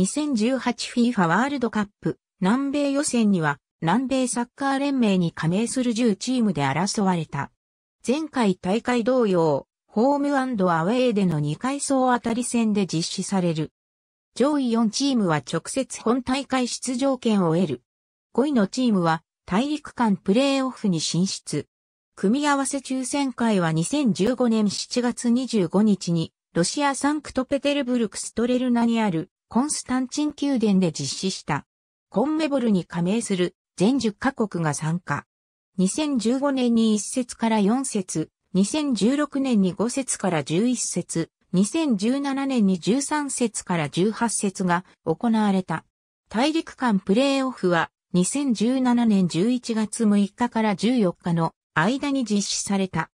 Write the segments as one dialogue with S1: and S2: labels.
S1: 2018FIFA ワールドカップ南米予選には南米サッカー連盟に加盟する10チームで争われた。前回大会同様、ホームアウェイでの2回総当たり戦で実施される。上位4チームは直接本大会出場権を得る。5位のチームは大陸間プレーオフに進出。組み合わせ抽選会は2015年7月25日にロシアサンクトペテルブルクストレルナにあるコンスタンチン宮殿で実施した。コンメボルに加盟する全10カ国が参加。2015年に1節から4節、2016年に5節から11節、2017年に13節から18節が行われた。大陸間プレーオフは2017年11月6日から14日の間に実施された。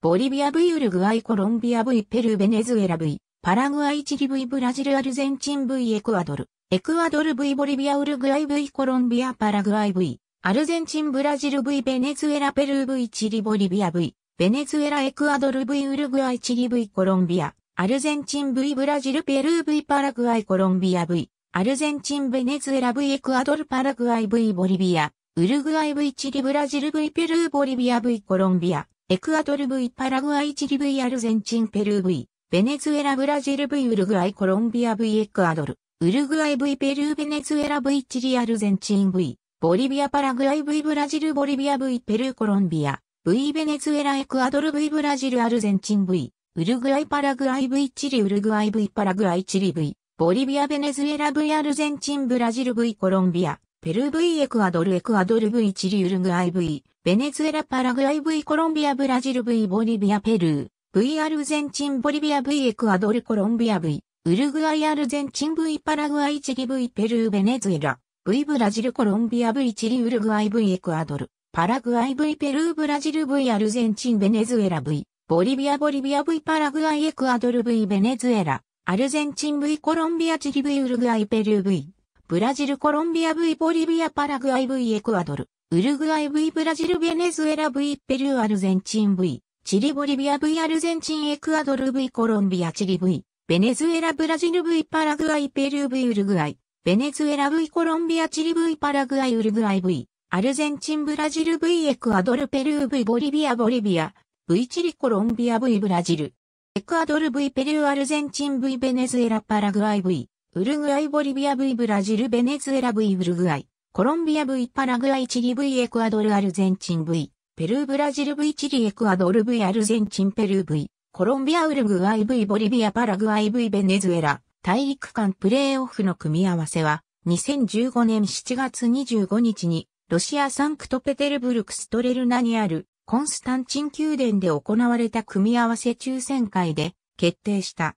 S1: ボリビア V ウルグアイコロンビア V ペルーベネズエラ V パラグアイチリ V ブラジルアルゼンチン V エクアドル、エクアドル V ボリビアウルグアイ V コロンビアパラグアイ V、アルゼンチンブラジル V ベネズエラペルー V チリボリビア V、ベネズエラエクアドル V ウルグアイチリ V コロンビア、アルゼンチン V ブラジルペルー V パラグアイコロンビア V、アルゼンチンベネズエラ V エクアドルパラグアイ V ボリビア、ウルグアイ V チリブラジル V ペルーボリビア V コロンビア、エクアドル V パラグアイチリ V アルゼンチンペルー V、ベネズエラ、ブラジル V、ウルグアイ、コロンビア V、エクアドル、ウルグアイ V、ペルー、ベネズエラ V、チリ、アルゼンチン V、ボリビア、パラグアイ V、ブラジル、ボリビア V、ペルー、コロンビア、V、ベネズエラ、エクアドル V、ブラジル、アルゼンチン V、ウルグアイ、パラグアイ V、チリ、ウルグアイ V、パラグアイ、チリ V、ボリビア、ベネズエラ V、アルゼンチン、ブラジル V、コロンビア、ペルー V、エクアドル、エクアドル V、チリ、ウルグアイ V、ベネズエラ、パラグアイ V、コロンビア、ブラジル V、ボリビア、ペルー、V アルゼンチンボリビア V エクアドルコロンビア V ウルグアイアルゼンチン V パラグアイチリ V ペルーベネズエラ V ブラジルコロンビア V チリウルグアイ V エクアドルパラグアイ V ペルーブラジル V アルゼンチンベネズエラ V ボリビアボリビア V パラグアイエクアドル V ベネズエラアルゼンチン V コロンビアチリ V ウルグアイペルー V ブラジルコロンビア V ボリビアパラグアイ V エクアドルウルグアイ V ブラジルベネズエラ V ペルーアルゼンチン V チリ、ボリビア、V、アルゼンチン、エクアドル、V、コロンビア、チリ、V、ベネズエラ、ブラジル、V、パラグアイ、ペルー、V、ウルグアイ、ベネズエラ、V、コロンビア、チリ、V、パラグアイ、ウルグアイ、V、アルゼンチン、ブラジル、V、エクアドル、ペルー、V、ボリビア、ボリビア、V、チリ、コロンビア、V、ブラジル、エクアドル、V、ペルー、アルゼンチン、V、ベネズエラ、パラグアイ、V、ウルグアイ、ボリビア、V、ブラジル、ベネズエラ、V、ウルグアイ、コロンビア、V、パラグアイ、チリ、V、エクアドル、アルゼンチン、V、ペルーブラジル V チリエクアドル V アルゼンチンペルー V コロンビアウルグアイ V ボリビアパラグアイ V ベネズエラ大陸間プレーオフの組み合わせは2015年7月25日にロシアサンクトペテルブルクストレルナにあるコンスタンチン宮殿で行われた組み合わせ抽選会で決定した。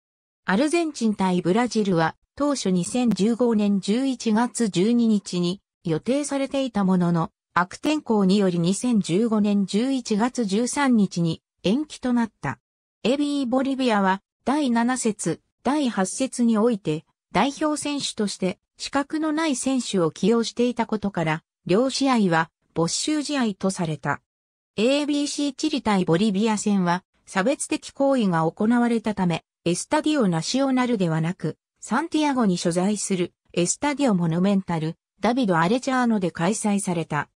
S1: アルゼンチン対ブラジルは当初2015年11月12日に予定されていたものの悪天候により2015年11月13日に延期となった。エビー・ボリビアは第7節、第8節において代表選手として資格のない選手を起用していたことから、両試合は没収試合とされた。ABC チリ対ボリビア戦は差別的行為が行われたため、エスタディオナシオナルではなく、サンティアゴに所在するエスタディオモノメンタル、ダビド・アレチャーノで開催された。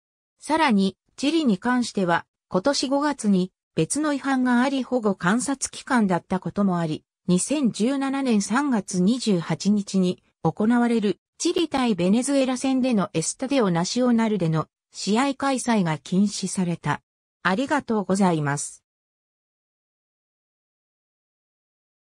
S1: さらに、チリに関しては、今年5月に別の違反があり保護観察期間だったこともあり、2017年3月28日に行われるチリ対ベネズエラ戦でのエスタデオナシオナルでの試合開催が禁止された。ありがとうございます。